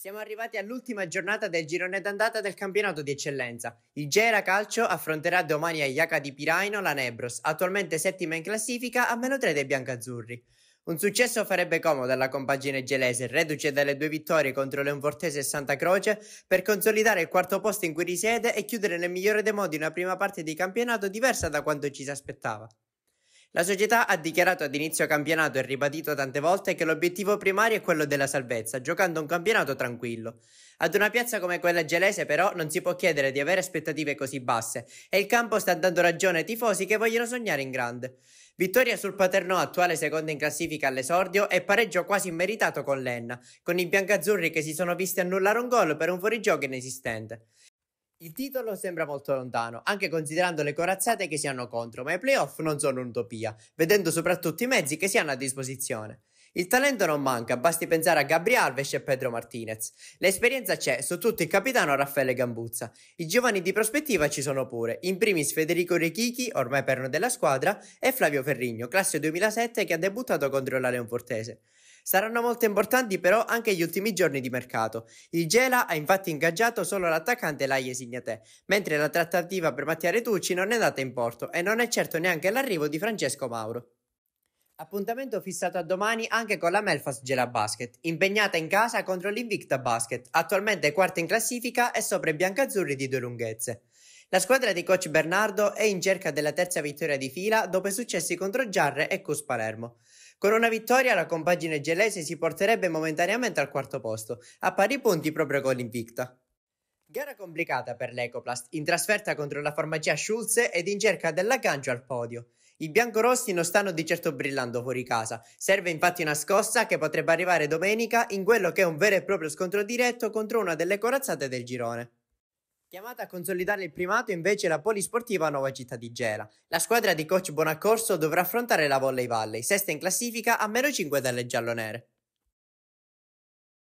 Siamo arrivati all'ultima giornata del girone d'andata del campionato di eccellenza. Il Gera Calcio affronterà domani a Iaca di Piraino la Nebros, attualmente settima in classifica a meno 3 dei biancazzurri. Un successo farebbe comodo alla compagine gelese, reduce dalle due vittorie contro Leonfortese e Santa Croce, per consolidare il quarto posto in cui risiede e chiudere nel migliore dei modi una prima parte di campionato diversa da quanto ci si aspettava. La società ha dichiarato ad inizio campionato e ribadito tante volte che l'obiettivo primario è quello della salvezza, giocando un campionato tranquillo. Ad una piazza come quella gelese però non si può chiedere di avere aspettative così basse e il campo sta dando ragione ai tifosi che vogliono sognare in grande. Vittoria sul Paternò attuale seconda in classifica all'esordio e pareggio quasi immeritato con l'Enna, con i biancazzurri che si sono visti annullare un gol per un fuorigioco inesistente. Il titolo sembra molto lontano, anche considerando le corazzate che si hanno contro, ma i playoff non sono un'utopia, vedendo soprattutto i mezzi che si hanno a disposizione. Il talento non manca, basti pensare a Gabriel Alves e Pedro Martinez. L'esperienza c'è, su tutto il capitano Raffaele Gambuzza. I giovani di prospettiva ci sono pure, in primis Federico Rechichi, ormai perno della squadra, e Flavio Ferrigno, classe 2007 che ha debuttato contro la Leonfortese. Saranno molto importanti però anche gli ultimi giorni di mercato. Il Gela ha infatti ingaggiato solo l'attaccante Laie Signatè, mentre la trattativa per Mattia Retucci non è andata in porto e non è certo neanche l'arrivo di Francesco Mauro. Appuntamento fissato a domani anche con la Melfast Gela Basket, impegnata in casa contro l'Invicta Basket, attualmente quarta in classifica e sopra i biancazzurri di due lunghezze. La squadra di coach Bernardo è in cerca della terza vittoria di fila dopo i successi contro Giarre e Cus Palermo. Con una vittoria la compagine gelese si porterebbe momentaneamente al quarto posto, a pari punti proprio con l'Invicta. Gara complicata per l'Ecoplast, in trasferta contro la farmacia Schulze ed in cerca dell'aggancio al podio. I biancorossi non stanno di certo brillando fuori casa, serve infatti una scossa che potrebbe arrivare domenica in quello che è un vero e proprio scontro diretto contro una delle corazzate del girone. Chiamata a consolidare il primato invece la polisportiva Nuova Città di Gela. La squadra di coach Bonaccorso dovrà affrontare la Volley Valley, sesta in classifica a meno 5 dalle giallonere.